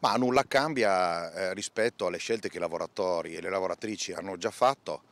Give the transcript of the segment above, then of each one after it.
Ma nulla cambia eh, rispetto alle scelte che i lavoratori e le lavoratrici hanno già fatto.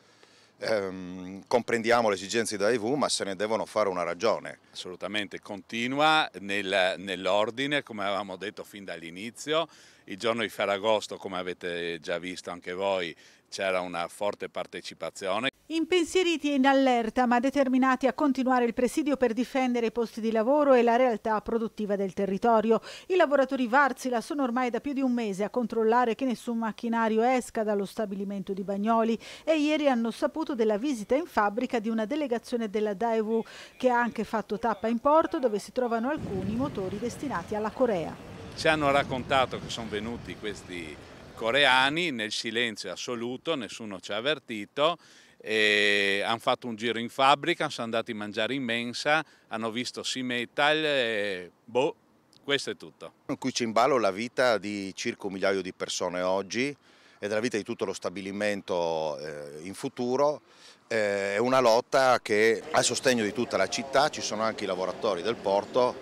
Ehm, comprendiamo le esigenze da EV, ma se ne devono fare una ragione. Assolutamente, continua nel, nell'ordine, come avevamo detto fin dall'inizio, il giorno di Ferragosto, come avete già visto anche voi, c'era una forte partecipazione. Impensieriti e in allerta, ma determinati a continuare il presidio per difendere i posti di lavoro e la realtà produttiva del territorio. I lavoratori Varzila sono ormai da più di un mese a controllare che nessun macchinario esca dallo stabilimento di Bagnoli e ieri hanno saputo della visita in fabbrica di una delegazione della Daewoo che ha anche fatto tappa in porto dove si trovano alcuni motori destinati alla Corea. Ci hanno raccontato che sono venuti questi coreani nel silenzio assoluto, nessuno ci ha avvertito, hanno fatto un giro in fabbrica, sono andati a mangiare in mensa, hanno visto Sea Metal e boh, questo è tutto. Qui c'è in ballo la vita di circa un migliaio di persone oggi e della vita di tutto lo stabilimento eh, in futuro. Eh, è una lotta che ha il sostegno di tutta la città, ci sono anche i lavoratori del porto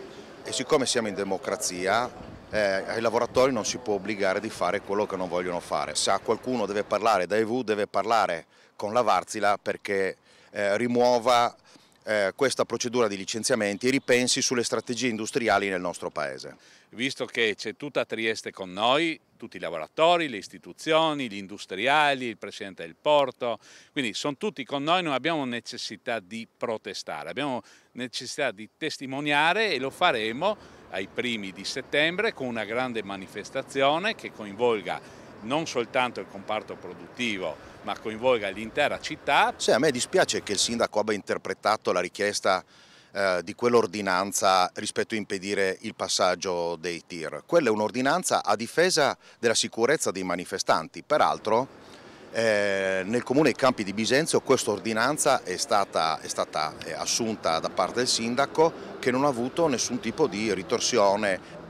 e siccome siamo in democrazia eh, ai lavoratori non si può obbligare di fare quello che non vogliono fare. Se a qualcuno deve parlare da EV deve parlare con la Varzila perché eh, rimuova eh, questa procedura di licenziamenti e ripensi sulle strategie industriali nel nostro paese. Visto che c'è tutta Trieste con noi, tutti i lavoratori, le istituzioni, gli industriali, il presidente del porto, quindi sono tutti con noi, non abbiamo necessità di protestare, abbiamo necessità di testimoniare e lo faremo ai primi di settembre con una grande manifestazione che coinvolga non soltanto il comparto produttivo ma coinvolga l'intera città. Sì, a me dispiace che il sindaco abbia interpretato la richiesta eh, di quell'ordinanza rispetto a impedire il passaggio dei tir. Quella è un'ordinanza a difesa della sicurezza dei manifestanti, peraltro eh, nel comune dei Campi di Bisenzio questa ordinanza è stata, è stata eh, assunta da parte del sindaco che non ha avuto nessun tipo di ritorsione